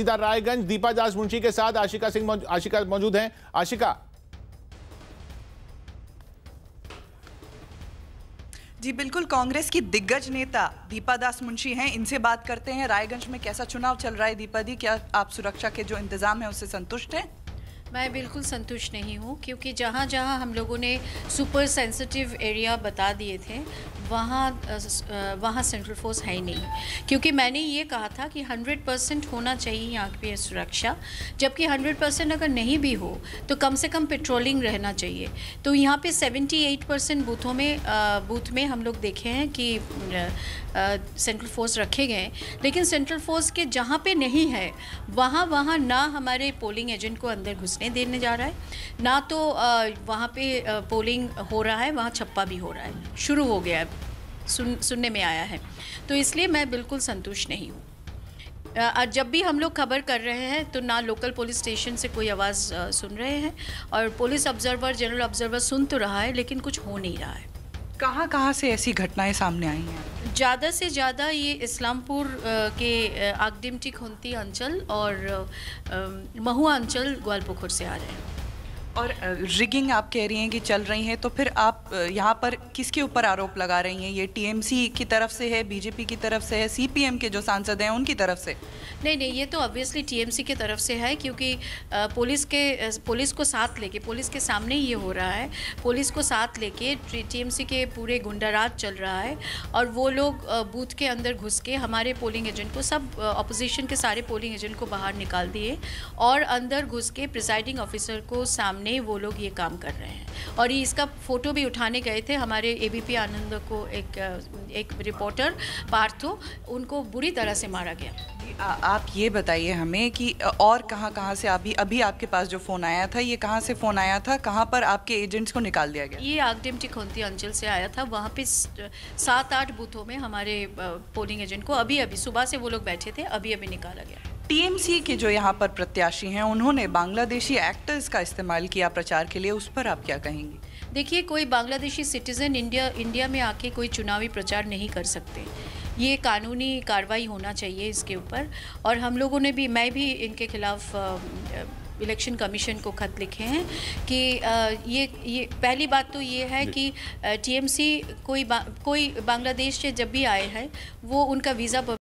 सीधा रायगंज दीपा दास मुंशी के साथ आशिका सिंह मौज, आशिका मौजूद हैं आशिका जी बिल्कुल कांग्रेस की दिग्गज नेता दीपा दास मुंशी हैं इनसे बात करते हैं रायगंज में कैसा चुनाव चल रहा है दीपा दी क्या आप सुरक्षा के जो इंतजाम है उससे संतुष्ट हैं मैं बिल्कुल संतुष्ट नहीं हूँ क्योंकि जहाँ जहाँ हम लोगों ने सुपर सेंसिटिव एरिया बता दिए थे वहाँ वहाँ सेंट्रल फोर्स है ही नहीं क्योंकि मैंने ये कहा था कि 100 परसेंट होना चाहिए यहाँ की सुरक्षा जबकि 100 परसेंट अगर नहीं भी हो तो कम से कम पेट्रोलिंग रहना चाहिए तो यहाँ पे 78 परसेंट बूथों में बूथ में हम लोग देखे हैं कि सेंट्रल फोर्स रखे गए लेकिन सेंट्रल फोर्स के जहाँ पे नहीं है वहाँ वहाँ ना हमारे पोलिंग एजेंट को अंदर घुसने देर देने जा रहा है ना तो वहाँ पे पोलिंग हो रहा है वहाँ छप्पा भी हो रहा है शुरू हो गया है सुन सुनने में आया है तो इसलिए मैं बिल्कुल संतुष्ट नहीं हूँ जब भी हम लोग खबर कर रहे हैं तो ना लोकल पुलिस स्टेशन से कोई आवाज़ सुन रहे हैं और पुलिस ऑब्जर्वर जनरल ऑब्जर्वर सुन तो रहा है लेकिन कुछ हो नहीं रहा है कहाँ कहाँ से ऐसी घटनाएं सामने आई हैं ज़्यादा से ज़्यादा ये इस्लामपुर के आगडिमटी खुंती अंचल और महुआ अंचल ग्वालपुखुर से आ रहे हैं और रिगिंग आप कह रही हैं कि चल रही हैं तो फिर आप यहाँ पर किसके ऊपर आरोप लगा रही हैं ये टीएमसी की तरफ से है बीजेपी की तरफ से है सीपीएम के जो सांसद हैं उनकी तरफ से नहीं नहीं ये तो ऑब्वियसली टीएमसी की तरफ से है क्योंकि पुलिस के पुलिस को साथ लेके पुलिस के सामने ही ये हो रहा है पुलिस को साथ लेके टी के पूरे गुंडाराज चल रहा है और वो लोग बूथ के अंदर घुस के हमारे पोलिंग एजेंट को सब अपोजिशन के सारे पोलिंग एजेंट को बाहर निकाल दिए और अंदर घुस के प्रिजाइडिंग ऑफिसर को सामने सामने वो लोग ये काम कर रहे हैं और ये इसका फ़ोटो भी उठाने गए थे हमारे ए बी पी आनंद को एक एक रिपोर्टर पार्थो उनको बुरी तरह से मारा गया आ, आप ये बताइए हमें कि और कहाँ कहाँ से अभी अभी आपके पास जो फ़ोन आया था ये कहाँ से फ़ोन आया था कहाँ पर आपके एजेंट्स को निकाल दिया गया ये आगडेम टिखोंती अंचल से आया था वहाँ पे सात आठ बूथों में हमारे पोलिंग एजेंट को अभी अभी सुबह से वो लोग बैठे थे अभी अभी निकाला गया टीएमसी के जो यहाँ पर प्रत्याशी हैं उन्होंने बांग्लादेशी एक्टर्स का इस्तेमाल किया प्रचार के लिए उस पर आप क्या कहेंगे देखिए कोई बांग्लादेशी सिटीज़न इंडिया इंडिया में आके कोई चुनावी प्रचार नहीं कर सकते ये कानूनी कार्रवाई होना चाहिए इसके ऊपर और हम लोगों ने भी मैं भी इनके खिलाफ इलेक्शन कमीशन को खत लिखे हैं कि आ, ये ये पहली बात तो ये है कि टीएमसी कोई बा, कोई बांग्लादेश से जब भी आए हैं वो उनका वीज़ा